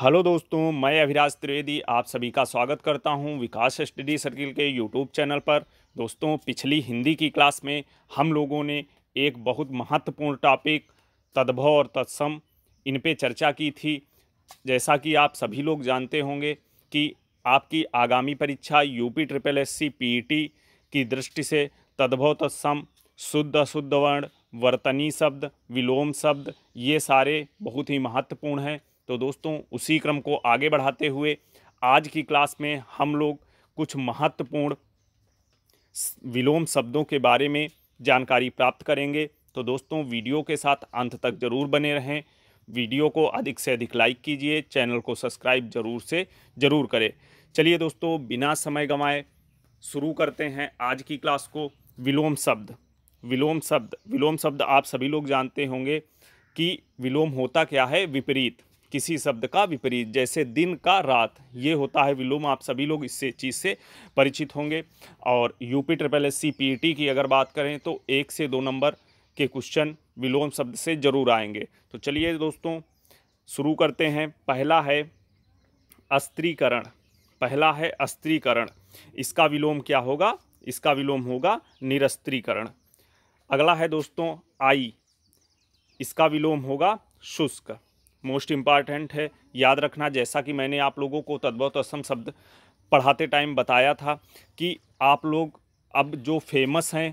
hello दोस्तों मैं अभिराज त्रिवेदी आप सभी का स्वागत करता हूं विकास स्टडी सर्किल के यूट्यूब चैनल पर दोस्तों पिछली हिंदी की क्लास में हम लोगों ने एक बहुत महत्वपूर्ण टॉपिक तद्भव और तत्सम इन पे चर्चा की थी जैसा कि आप सभी लोग जानते होंगे कि आपकी आगामी परीक्षा यूपी ट्रिपल एस सी की दृष्टि से तद्भव तत्सम शुद्ध अशुद्ध वर्ण वर्तनी शब्द विलोम शब्द ये सारे बहुत ही महत्वपूर्ण हैं तो दोस्तों उसी क्रम को आगे बढ़ाते हुए आज की क्लास में हम लोग कुछ महत्वपूर्ण विलोम शब्दों के बारे में जानकारी प्राप्त करेंगे तो दोस्तों वीडियो के साथ अंत तक ज़रूर बने रहें वीडियो को अधिक से अधिक लाइक कीजिए चैनल को सब्सक्राइब ज़रूर से ज़रूर करें चलिए दोस्तों बिना समय गंवाए शुरू करते हैं आज की क्लास को विलोम शब्द विलोम शब्द विलोम शब्द आप सभी लोग जानते होंगे कि विलोम होता क्या है विपरीत किसी शब्द का विपरीत जैसे दिन का रात ये होता है विलोम आप सभी लोग इससे चीज़ से परिचित होंगे और UP triple S C P T की अगर बात करें तो एक से दो नंबर के क्वेश्चन विलोम शब्द से ज़रूर आएंगे तो चलिए दोस्तों शुरू करते हैं पहला है अस्त्रीकरण पहला है अस्त्रीकरण इसका विलोम क्या होगा इसका विलोम होगा निरस्त्रीकरण अगला है दोस्तों आई इसका विलोम होगा शुष्क मोस्ट इम्पॉर्टेंट है याद रखना जैसा कि मैंने आप लोगों को तद्भुत असम शब्द पढ़ाते टाइम बताया था कि आप लोग अब जो फेमस हैं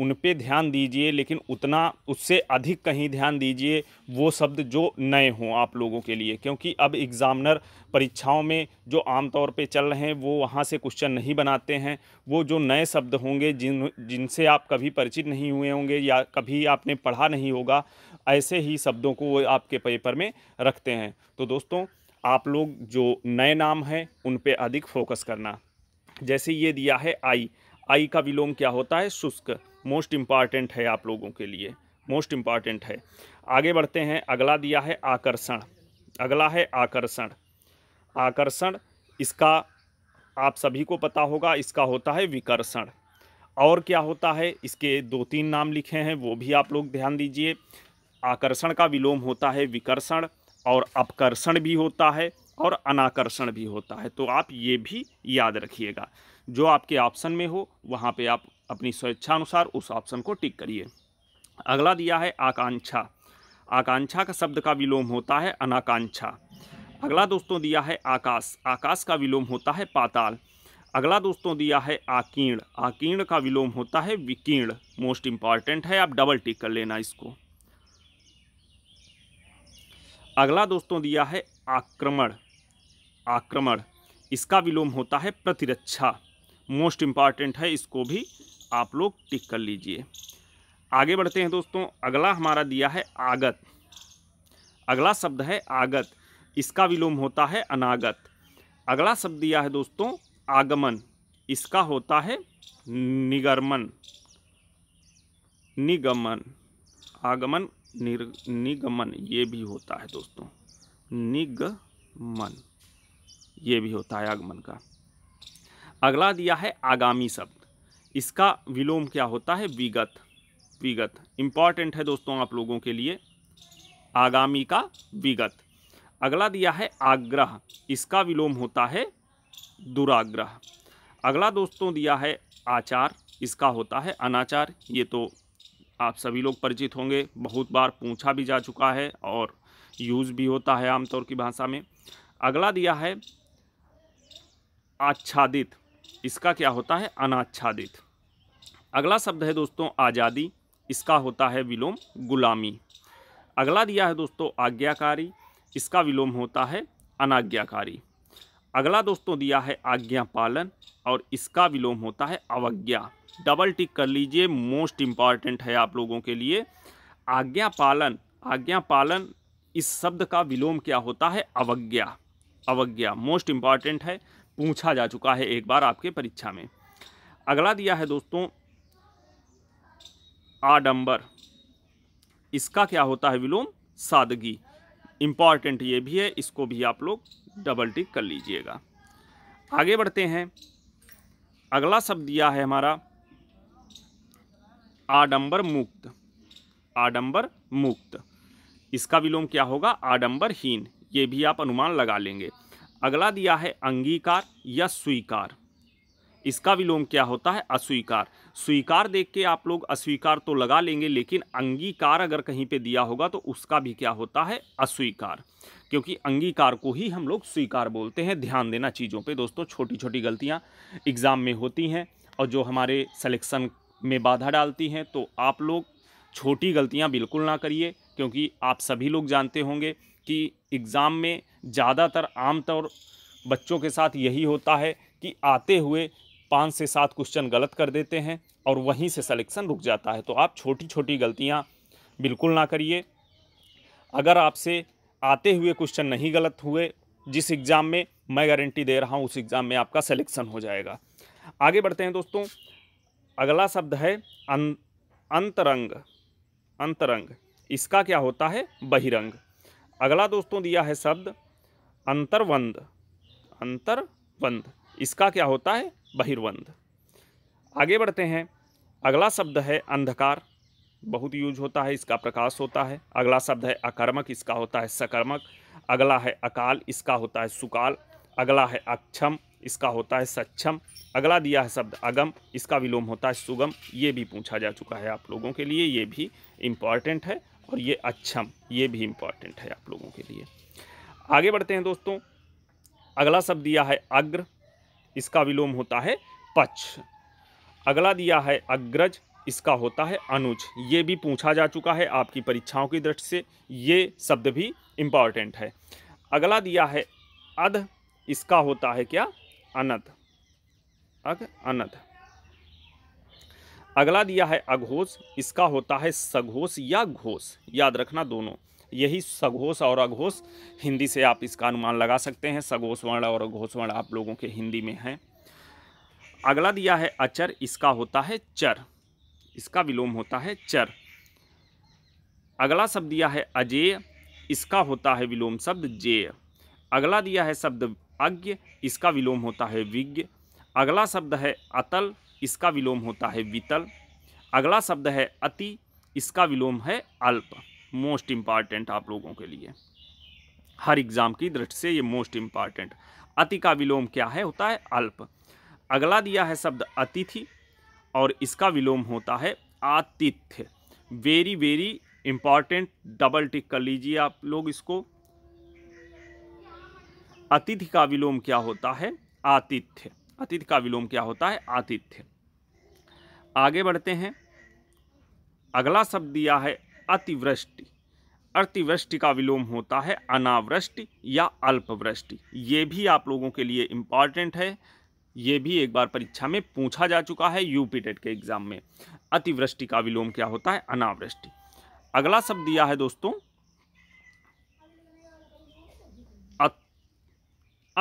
उन पर ध्यान दीजिए लेकिन उतना उससे अधिक कहीं ध्यान दीजिए वो शब्द जो नए हों आप लोगों के लिए क्योंकि अब एग्ज़ामनर परीक्षाओं में जो आमतौर पे चल रहे हैं वो वहाँ से क्वेश्चन नहीं बनाते हैं वो जो नए शब्द होंगे जिन जिनसे आप कभी परिचित नहीं हुए होंगे या कभी आपने पढ़ा नहीं होगा ऐसे ही शब्दों को वो आपके पेपर में रखते हैं तो दोस्तों आप लोग जो नए नाम हैं उन पर अधिक फोकस करना जैसे ये दिया है आई आई का विलोम क्या होता है शुष्क मोस्ट इम्पॉर्टेंट है आप लोगों के लिए मोस्ट इम्पॉर्टेंट है आगे बढ़ते हैं अगला दिया है आकर्षण अगला है आकर्षण आकर्षण इसका आप सभी को पता होगा इसका होता है विकर्षण और क्या होता है इसके दो तीन नाम लिखे हैं वो भी आप लोग ध्यान दीजिए आकर्षण का विलोम होता है विकर्षण और अपकर्षण भी होता है और अनाकर्षण भी होता है तो आप ये भी याद रखिएगा जो आपके ऑप्शन में हो वहाँ पे आप अपनी स्वेच्छानुसार उस ऑप्शन को टिक करिए अगला दिया है आकांक्षा आकांक्षा का शब्द का विलोम होता है अनाकांक्षा अगला दोस्तों दिया है आकाश आकाश का विलोम होता है पाताल अगला दोस्तों दिया है आकीर्ण आकीर्ण का विलोम होता है विकीर्ण मोस्ट इंपॉर्टेंट है आप डबल टिक कर लेना इसको अगला दोस्तों दिया है आक्रमण आक्रमण इसका विलोम होता है प्रतिरक्षा मोस्ट इंपॉर्टेंट है इसको भी आप लोग टिक कर लीजिए आगे बढ़ते हैं दोस्तों अगला हमारा दिया है आगत अगला शब्द है आगत इसका विलोम होता है अनागत अगला शब्द दिया है दोस्तों आगमन इसका होता है निगमन निगमन आगमन निर निगमन ये भी होता है दोस्तों निगमन ये भी होता है आगमन का अगला दिया है आगामी शब्द इसका विलोम क्या होता है विगत विगत इम्पॉर्टेंट है दोस्तों आप लोगों के लिए आगामी का विगत अगला दिया है आग्रह इसका विलोम होता है दुराग्रह अगला दोस्तों दिया है आचार इसका होता है अनाचार ये तो आप सभी लोग परिचित होंगे बहुत बार पूछा भी जा चुका है और यूज़ भी होता है आमतौर की भाषा में अगला दिया है आच्छादित इसका क्या होता है अनाच्छादित अगला शब्द है दोस्तों आज़ादी इसका होता है विलोम गुलामी अगला दिया है दोस्तों आज्ञाकारी इसका विलोम होता है अनाज्ञाकारी अगला दोस्तों दिया है आज्ञा पालन और इसका विलोम होता है अवज्ञा डबल टिक कर लीजिए मोस्ट इम्पॉर्टेंट है आप लोगों के लिए आज्ञा पालन आज्ञा पालन इस शब्द का विलोम क्या होता है अवज्ञा अवज्ञा मोस्ट इम्पॉर्टेंट है पूछा जा चुका है एक बार आपके परीक्षा में अगला दिया है दोस्तों आडंबर इसका क्या होता है विलोम सादगी इम्पॉर्टेंट ये भी है इसको भी आप लोग डबल टिक कर लीजिएगा आगे बढ़ते हैं अगला शब्द दिया है हमारा आडंबर मुक्त आडंबर मुक्त इसका विलोम क्या होगा आडंबरहीन ये भी आप अनुमान लगा लेंगे अगला दिया है अंगीकार या स्वीकार इसका विलोम क्या होता है अस्वीकार स्वीकार देख के आप लोग अस्वीकार तो लगा लेंगे लेकिन अंगीकार अगर कहीं पे दिया होगा तो उसका भी क्या होता है अस्वीकार क्योंकि अंगीकार को ही हम लोग स्वीकार बोलते हैं ध्यान देना चीज़ों पे दोस्तों छोटी छोटी गलतियाँ एग्ज़ाम में होती हैं और जो हमारे सलेक्शन में बाधा डालती हैं तो आप लोग छोटी गलतियाँ बिल्कुल ना करिए क्योंकि आप सभी लोग जानते होंगे कि एग्ज़ाम में ज़्यादातर आमतौर बच्चों के साथ यही होता है कि आते हुए पाँच से सात क्वेश्चन गलत कर देते हैं और वहीं से सलेक्शन रुक जाता है तो आप छोटी छोटी गलतियाँ बिल्कुल ना करिए अगर आपसे आते हुए क्वेश्चन नहीं गलत हुए जिस एग्ज़ाम में मैं गारंटी दे रहा हूँ उस एग्ज़ाम में आपका सिलेक्शन हो जाएगा आगे बढ़ते हैं दोस्तों अगला शब्द है अं, अंतरंग अंतरंग इसका क्या होता है बहिरंग अगला दोस्तों दिया है शब्द अंतर्वंद अंतर्वंद इसका क्या होता है बहिर्वंद आगे बढ़ते हैं अगला शब्द है अंधकार बहुत यूज होता है इसका प्रकाश होता है अगला शब्द है अकर्मक इसका होता है सकर्मक अगला है अकाल इसका होता है सुकाल अगला है अक्षम इसका होता है सक्षम अगला दिया है शब्द अगम इसका विलोम होता है सुगम ये भी पूछा जा चुका है आप लोगों के लिए ये भी इम्पॉर्टेंट है और ये अक्षम ये भी इम्पॉर्टेंट है आप लोगों के लिए आगे बढ़ते हैं दोस्तों अगला शब्द दिया है अग्र इसका विलोम होता है पक्ष अगला दिया है अग्रज इसका होता है अनुज ये भी पूछा जा चुका है आपकी परीक्षाओं की दृष्टि से ये शब्द भी इम्पॉर्टेंट है अगला दिया है अध इसका होता है क्या अनध अग अनध अगला दिया है अघोष इसका होता है सघोष या घोष याद रखना दोनों यही सघोष और अघोष हिंदी से आप इसका अनुमान लगा सकते हैं सघोष वर्ण और अघोष वर्ण आप लोगों के हिंदी में हैं अगला दिया है अचर इसका होता है चर इसका विलोम होता है चर अगला शब्द दिया है अजेय इसका होता है विलोम शब्द जेय अगला दिया है शब्द अज्ञ इसका विलोम होता है विज्ञ अगला शब्द है अतल इसका विलोम होता है वितल अगला शब्द है अति इसका विलोम है अल्प मोस्ट इम्पॉर्टेंट आप लोगों के लिए हर एग्ज़ाम की दृष्टि से ये मोस्ट इम्पॉर्टेंट अति का विलोम क्या है होता है अल्प अगला दिया है शब्द अतिथि और इसका विलोम होता है आतिथ्य very very important double tick कर लीजिए आप लोग इसको अतिथि का विलोम क्या होता है आतिथ्य अतिथि का विलोम क्या होता है आतिथ्य आगे बढ़ते हैं अगला शब्द दिया है अतिवृष्टि अतिवृष्टि का विलोम होता है अनावृष्टि या अल्पवृष्टि ये भी आप लोगों के लिए इम्पॉर्टेंट है ये भी एक बार परीक्षा में पूछा जा चुका है यूपी टेट के एग्ज़ाम में अतिवृष्टि का विलोम क्या होता है अनावृष्टि अगला शब्द दिया है दोस्तों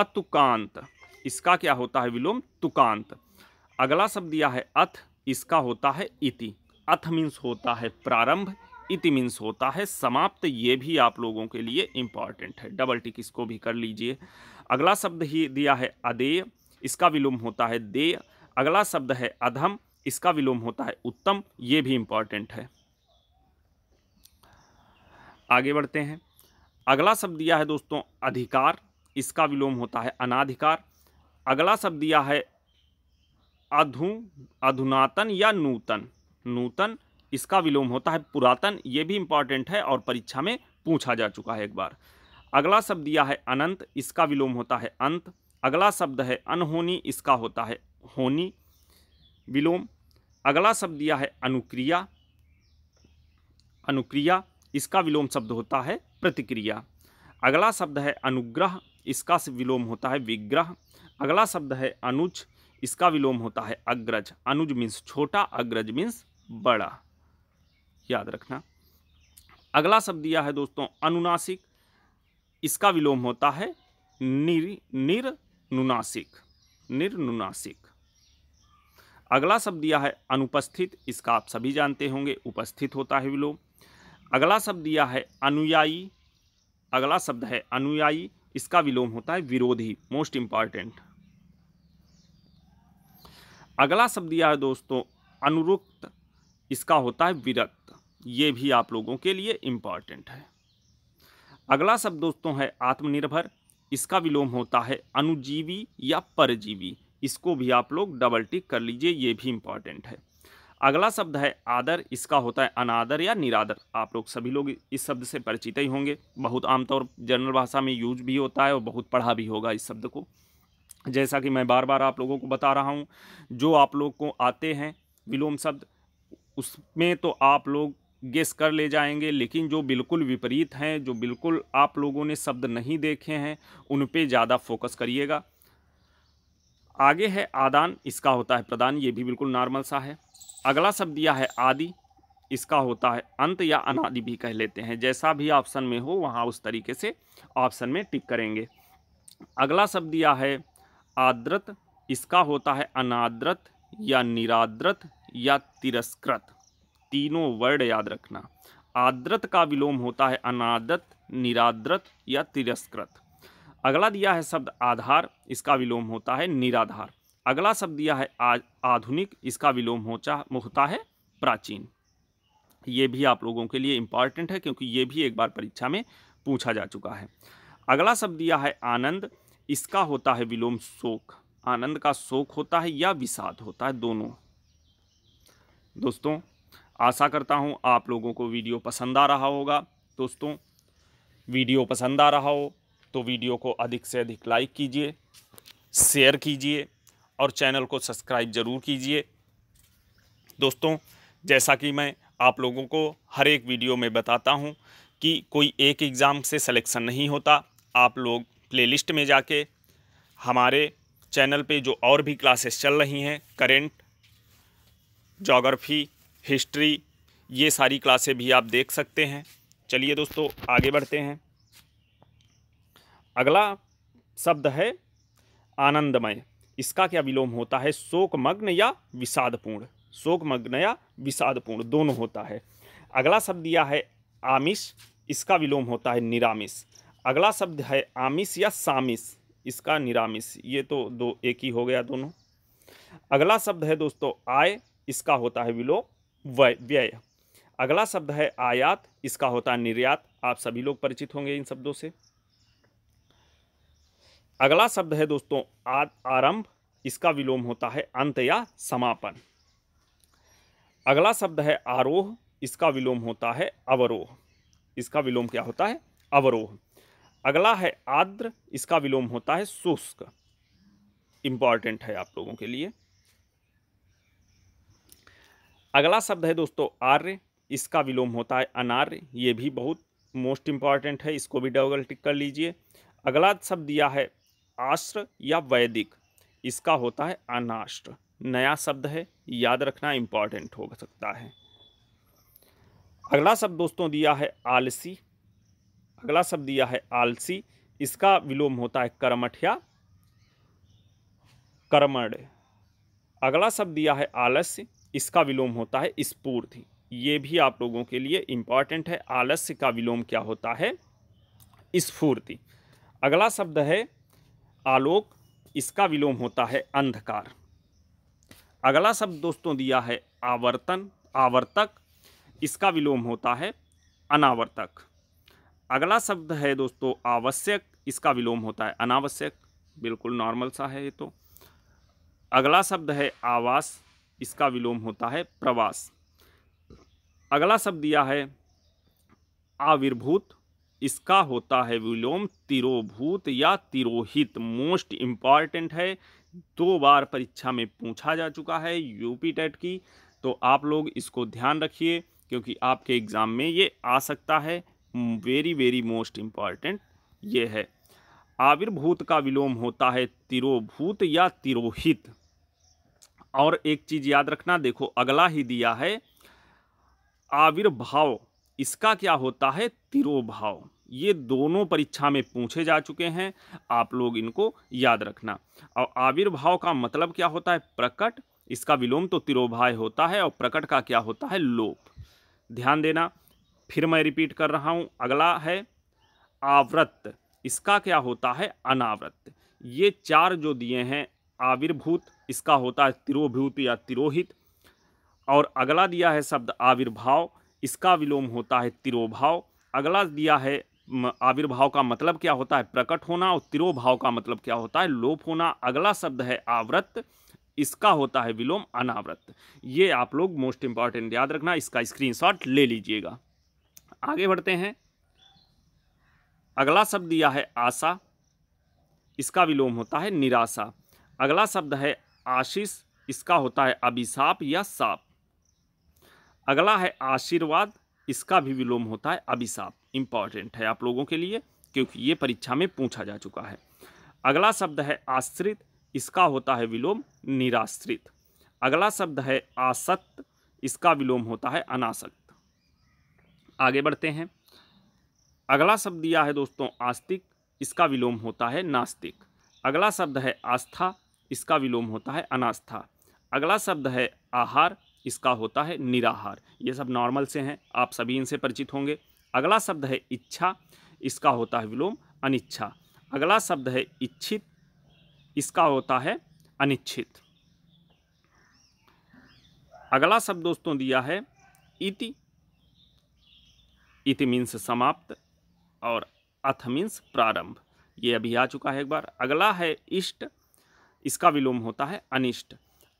अतुकांत इसका क्या होता है विलोम तुकांत अगला शब्द दिया है अथ इसका होता है इति अथ मीन्स होता है प्रारंभ इति मीन्स होता है समाप्त ये भी आप लोगों के लिए इम्पॉर्टेंट है डबल टिक इसको भी कर लीजिए अगला शब्द ही दिया है अदेय इसका विलोम होता है देय अगला शब्द है अधम इसका विलोम होता है उत्तम ये भी इम्पॉर्टेंट है आगे बढ़ते हैं अगला शब्द दिया है दोस्तों अधिकार इसका विलोम होता है अनाधिकार अगला शब्द दिया है अधु अधुनातन या नूतन नूतन इसका विलोम होता है पुरातन ये भी इम्पॉर्टेंट है और परीक्षा में पूछा जा चुका है एक बार अगला शब्द दिया है अनंत इसका विलोम होता है अंत अगला शब्द है अनहोनी इसका होता है होनी विलोम अगला शब्द दिया है अनुक्रिया अनुक्रिया इसका विलोम शब्द होता है प्रतिक्रिया अगला शब्द है अनुग्रह इसका विलोम होता है विग्रह अगला शब्द है अनुज इसका विलोम होता है अग्रज अनुज मीन्स छोटा अग्रज मीन्स बड़ा याद रखना अगला शब्द दिया है दोस्तों अनुनासिक इसका विलोम होता है निर निरनुनासिक निरनुनासिक अगला शब्द दिया है अनुपस्थित इसका आप सभी जानते होंगे उपस्थित होता है विलोम अगला शब्द दिया है अनुयायी अगला शब्द है अनुयायी इसका विलोम होता है विरोधी मोस्ट इंपॉर्टेंट अगला शब्द दिया है दोस्तों अनुरुक्त इसका होता है विरक्त ये भी आप लोगों के लिए इम्पॉर्टेंट है अगला शब्द दोस्तों है आत्मनिर्भर इसका विलोम होता है अनुजीवी या परजीवी इसको भी आप लोग डबल टिक कर लीजिए ये भी इम्पॉर्टेंट है अगला शब्द है आदर इसका होता है अनादर या निरादर आप लोग सभी लोग इस शब्द से परिचित ही होंगे बहुत आमतौर जनरल भाषा में यूज भी होता है और बहुत पढ़ा भी होगा इस शब्द को जैसा कि मैं बार बार आप लोगों को बता रहा हूँ जो आप लोग को आते हैं विलोम शब्द उसमें तो आप लोग गेस कर ले जाएंगे लेकिन जो बिल्कुल विपरीत हैं जो बिल्कुल आप लोगों ने शब्द नहीं देखे हैं उन पे ज़्यादा फोकस करिएगा आगे है आदान इसका होता है प्रदान ये भी बिल्कुल नॉर्मल सा है अगला शब्द दिया है आदि इसका होता है अंत या अनादि भी कह लेते हैं जैसा भी ऑप्शन में हो वहाँ उस तरीके से ऑप्शन में टिक करेंगे अगला शब्द दिया है आद्रत इसका होता है अनाद्रत या निराद्रत या तिरस्कृत तीनों वर्ड याद रखना आद्रत का विलोम होता है अनादत निराद्रत या तिरस्कृत अगला दिया है शब्द आधार इसका विलोम होता है निराधार अगला शब्द दिया है आधुनिक इसका विलोम होता होता है प्राचीन ये भी आप लोगों के लिए इम्पॉर्टेंट है क्योंकि ये भी एक बार परीक्षा में पूछा जा चुका है अगला शब्द दिया है आनंद इसका होता है विलोम शोक आनंद का शोक होता है या विषाद होता है दोनों दोस्तों आशा करता हूँ आप लोगों को वीडियो पसंद आ रहा होगा दोस्तों वीडियो पसंद आ रहा हो तो वीडियो को अधिक से अधिक लाइक कीजिए शेयर कीजिए और चैनल को सब्सक्राइब ज़रूर कीजिए दोस्तों जैसा कि मैं आप लोगों को हर एक वीडियो में बताता हूं कि कोई एक एग्ज़ाम से सिलेक्शन नहीं होता आप लोग प्लेलिस्ट में जाके हमारे चैनल पे जो और भी क्लासेस चल रही हैं करेंट जोग्राफ़ी हिस्ट्री ये सारी क्लासें भी आप देख सकते हैं चलिए दोस्तों आगे बढ़ते हैं अगला शब्द है आनंदमय इसका क्या विलोम होता है शोकमग्न या विषादपूर्ण शोकमग्न या विषादपूर्ण दोनों होता है अगला शब्द दिया है आमिष इसका विलोम होता है निरामिष अगला शब्द है आमिष या सामिष इसका निरामिष ये तो दो एक ही हो गया दोनों अगला शब्द है दोस्तों आय इसका होता है विलोम व्यय अगला शब्द है आयात इसका होता है निर्यात आप सभी लोग परिचित होंगे इन शब्दों से अगला शब्द है दोस्तों आद आरंभ इसका विलोम होता है अंत या समापन अगला शब्द है आरोह इसका विलोम होता है अवरोह इसका विलोम क्या होता है अवरोह अगला है आर्द्र इसका विलोम होता है शुष्क इंपॉर्टेंट है आप लोगों के लिए अगला शब्द है दोस्तों आर्य इसका विलोम होता है अनार्य ये भी बहुत मोस्ट इम्पॉर्टेंट है इसको भी डबल टिक कर लीजिए अगला शब्द दिया है आश्र या वैदिक इसका होता है अनाष्ट्र नया शब्द है याद रखना इम्पॉर्टेंट हो सकता है अगला शब्द दोस्तों दिया है आलसी अगला शब्द दिया है आलसी इसका विलोम होता है कर्मठ या कर्मण अगला शब्द दिया है आलस्य इसका विलोम होता है स्पूर्ति ये भी आप लोगों के लिए इम्पॉर्टेंट है आलस्य का विलोम क्या होता है स्फूर्ति अगला शब्द है आलोक इसका विलोम होता है अंधकार अगला शब्द दोस्तों दिया है आवर्तन आवर्तक इसका विलोम होता है अनावर्तक अगला शब्द है दोस्तों आवश्यक इसका विलोम होता है अनावश्यक बिल्कुल नॉर्मल सा है ये तो अगला शब्द है आवास इसका विलोम होता है प्रवास अगला शब्द दिया है आविर्भूत इसका होता है विलोम तिरोभूत या तिरोहित मोस्ट इम्पॉर्टेंट है दो बार परीक्षा में पूछा जा चुका है यूपी टेट की तो आप लोग इसको ध्यान रखिए क्योंकि आपके एग्ज़ाम में ये आ सकता है वेरी वेरी मोस्ट इम्पॉर्टेंट ये है आविर्भूत का विलोम होता है तिरोभूत या तिरोहित और एक चीज़ याद रखना देखो अगला ही दिया है आविर्भाव इसका क्या होता है तिरोभाव ये दोनों परीक्षा में पूछे जा चुके हैं आप लोग इनको याद रखना और आविर्भाव का मतलब क्या होता है प्रकट इसका विलोम तो तिरोभाय होता है और प्रकट का क्या होता है लोप ध्यान देना फिर मैं रिपीट कर रहा हूँ अगला है आवृत्त इसका क्या होता है अनावृत्त ये चार जो दिए हैं आविर्भूत इसका होता है तिरोभूत या तिरोहित और अगला दिया है शब्द आविर्भाव इसका विलोम होता है तिरोभाव अगला दिया है आविर्भाव का मतलब क्या होता है प्रकट होना और तिरोभाव का मतलब क्या होता है लोप होना अगला शब्द है आवृत्त इसका होता है विलोम अनावृत ये आप लोग मोस्ट इंपॉर्टेंट याद रखना इसका स्क्रीनशॉट ले लीजिएगा आगे बढ़ते हैं अगला शब्द दिया है आशा इसका विलोम होता है निराशा अगला शब्द है आशीष इसका होता है अभिशाप या साप अगला है आशीर्वाद इसका भी विलोम होता है अभिशाप इंपॉर्टेंट है आप लोगों के लिए क्योंकि ये परीक्षा में पूछा जा चुका है अगला शब्द है आश्रित इसका होता है विलोम निराश्रित अगला शब्द है आसक्त इसका विलोम होता है अनासक्त आगे बढ़ते हैं अगला शब्द दिया है दोस्तों आस्तिक इसका विलोम होता है नास्तिक अगला शब्द है आस्था इसका विलोम होता है अनास्था अगला शब्द है आहार इसका होता है निराहार ये सब नॉर्मल से हैं आप सभी इनसे परिचित होंगे अगला शब्द है इच्छा इसका होता है विलोम अनिच्छा अगला शब्द है इच्छित इसका होता है अनिच्छित अगला शब्द दोस्तों दिया है इति इति मीन्स समाप्त और अथ मीन्स प्रारंभ ये अभी आ चुका है एक बार अगला है इष्ट इसका विलोम होता है अनिष्ट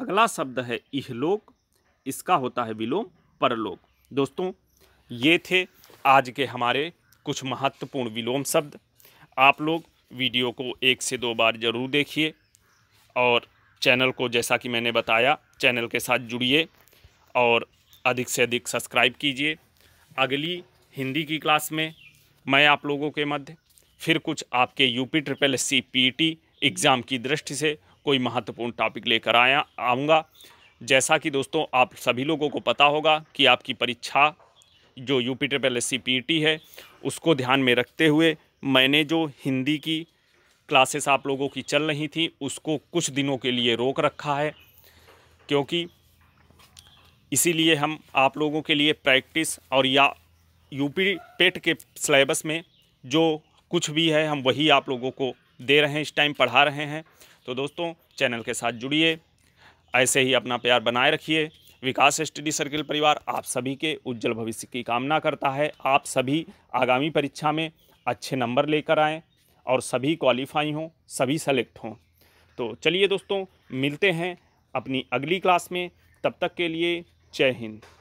अगला शब्द है इहलोक इसका होता है विलोम परलोक दोस्तों ये थे आज के हमारे कुछ महत्वपूर्ण विलोम शब्द आप लोग वीडियो को एक से दो बार ज़रूर देखिए और चैनल को जैसा कि मैंने बताया चैनल के साथ जुड़िए और अधिक से अधिक सब्सक्राइब कीजिए अगली हिंदी की क्लास में मैं आप लोगों के मध्य फिर कुछ आपके UP triple S C P exam की दृष्टि से कोई महत्वपूर्ण टॉपिक लेकर आया आऊँगा जैसा कि दोस्तों आप सभी लोगों को पता होगा कि आपकी परीक्षा जो U P triple S C है उसको ध्यान में रखते हुए मैंने जो हिंदी की क्लासेस आप लोगों की चल रही थी उसको कुछ दिनों के लिए रोक रखा है क्योंकि इसीलिए हम आप लोगों के लिए प्रैक्टिस और या यूपी पेट के सिलेबस में जो कुछ भी है हम वही आप लोगों को दे रहे हैं इस टाइम पढ़ा रहे हैं तो दोस्तों चैनल के साथ जुड़िए ऐसे ही अपना प्यार बनाए रखिए विकास स्टडी सर्किल परिवार आप सभी के उज्जवल भविष्य की कामना करता है आप सभी आगामी परीक्षा में अच्छे नंबर लेकर आएँ और सभी क्वालिफाई हों सभी सेलेक्ट हों तो चलिए दोस्तों मिलते हैं अपनी अगली क्लास में तब तक के लिए जय हिंद